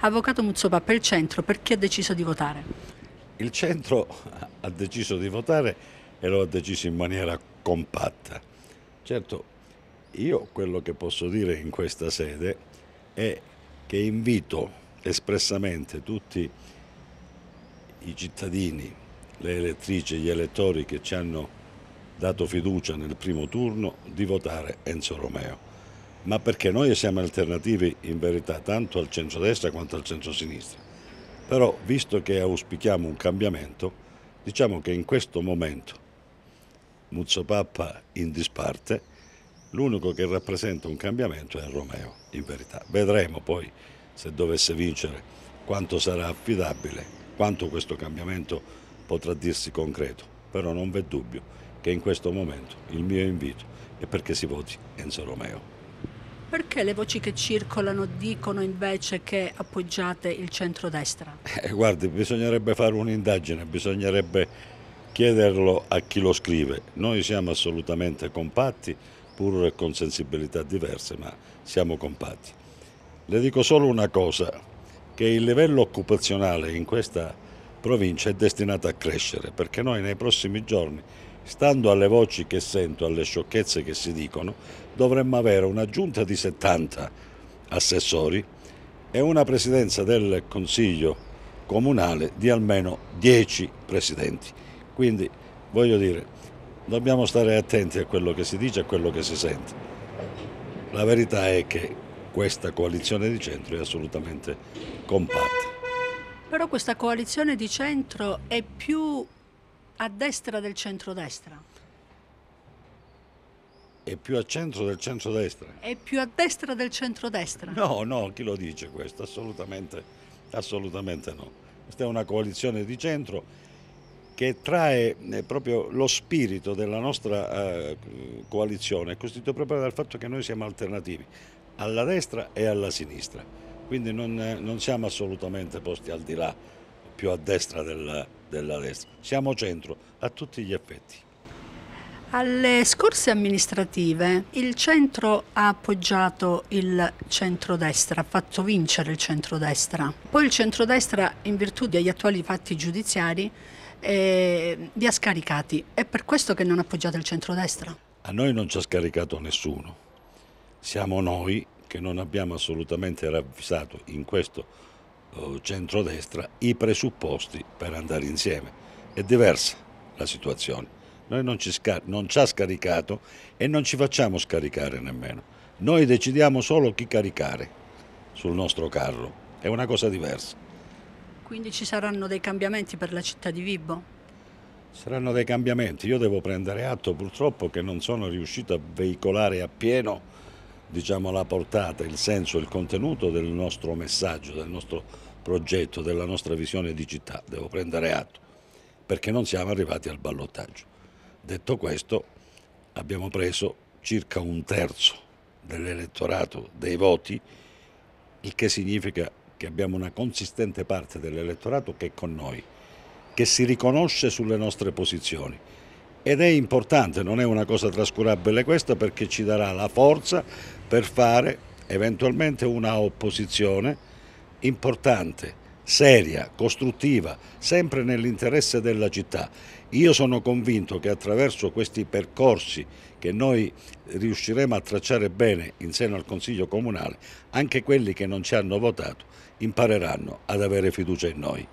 Avvocato per il centro per chi ha deciso di votare? Il centro ha deciso di votare e lo ha deciso in maniera compatta. Certo, io quello che posso dire in questa sede è che invito espressamente tutti i cittadini, le elettrici e gli elettori che ci hanno dato fiducia nel primo turno di votare Enzo Romeo ma perché noi siamo alternativi in verità tanto al centro-destra quanto al centro-sinistra. Però visto che auspichiamo un cambiamento, diciamo che in questo momento Muzzo Pappa in disparte, l'unico che rappresenta un cambiamento è Romeo, in verità. Vedremo poi se dovesse vincere quanto sarà affidabile, quanto questo cambiamento potrà dirsi concreto, però non v'è dubbio che in questo momento il mio invito è perché si voti Enzo Romeo. Perché le voci che circolano dicono invece che appoggiate il centrodestra? Eh, guardi, bisognerebbe fare un'indagine, bisognerebbe chiederlo a chi lo scrive. Noi siamo assolutamente compatti, pur con sensibilità diverse, ma siamo compatti. Le dico solo una cosa, che il livello occupazionale in questa provincia è destinato a crescere, perché noi nei prossimi giorni Stando alle voci che sento, alle sciocchezze che si dicono, dovremmo avere una giunta di 70 assessori e una presidenza del Consiglio comunale di almeno 10 presidenti. Quindi voglio dire, dobbiamo stare attenti a quello che si dice e a quello che si sente. La verità è che questa coalizione di centro è assolutamente compatta. Però questa coalizione di centro è più a destra del centrodestra. È più a centro del centrodestra. È più a destra del centrodestra. No, no, chi lo dice questo? Assolutamente, assolutamente no. Questa è una coalizione di centro che trae eh, proprio lo spirito della nostra eh, coalizione, costituito proprio dal fatto che noi siamo alternativi alla destra e alla sinistra, quindi non, eh, non siamo assolutamente posti al di là più a destra della, della destra. Siamo centro a tutti gli effetti. Alle scorse amministrative il centro ha appoggiato il centrodestra, ha fatto vincere il centrodestra. Poi il centrodestra, in virtù degli attuali fatti giudiziari, eh, vi ha scaricati. È per questo che non appoggiate il centrodestra? A noi non ci ha scaricato nessuno. Siamo noi che non abbiamo assolutamente ravvisato in questo centrodestra i presupposti per andare insieme. È diversa la situazione. Noi non ci, non ci ha scaricato e non ci facciamo scaricare nemmeno. Noi decidiamo solo chi caricare sul nostro carro. È una cosa diversa. Quindi ci saranno dei cambiamenti per la città di Vibo? Saranno dei cambiamenti. Io devo prendere atto purtroppo che non sono riuscito a veicolare appieno diciamo, la portata, il senso, il contenuto del nostro messaggio, del nostro progetto, della nostra visione di città, devo prendere atto, perché non siamo arrivati al ballottaggio. Detto questo, abbiamo preso circa un terzo dell'elettorato dei voti, il che significa che abbiamo una consistente parte dell'elettorato che è con noi, che si riconosce sulle nostre posizioni. Ed è importante, non è una cosa trascurabile questa perché ci darà la forza per fare eventualmente una opposizione importante, seria, costruttiva, sempre nell'interesse della città. Io sono convinto che attraverso questi percorsi che noi riusciremo a tracciare bene in seno al Consiglio Comunale, anche quelli che non ci hanno votato impareranno ad avere fiducia in noi.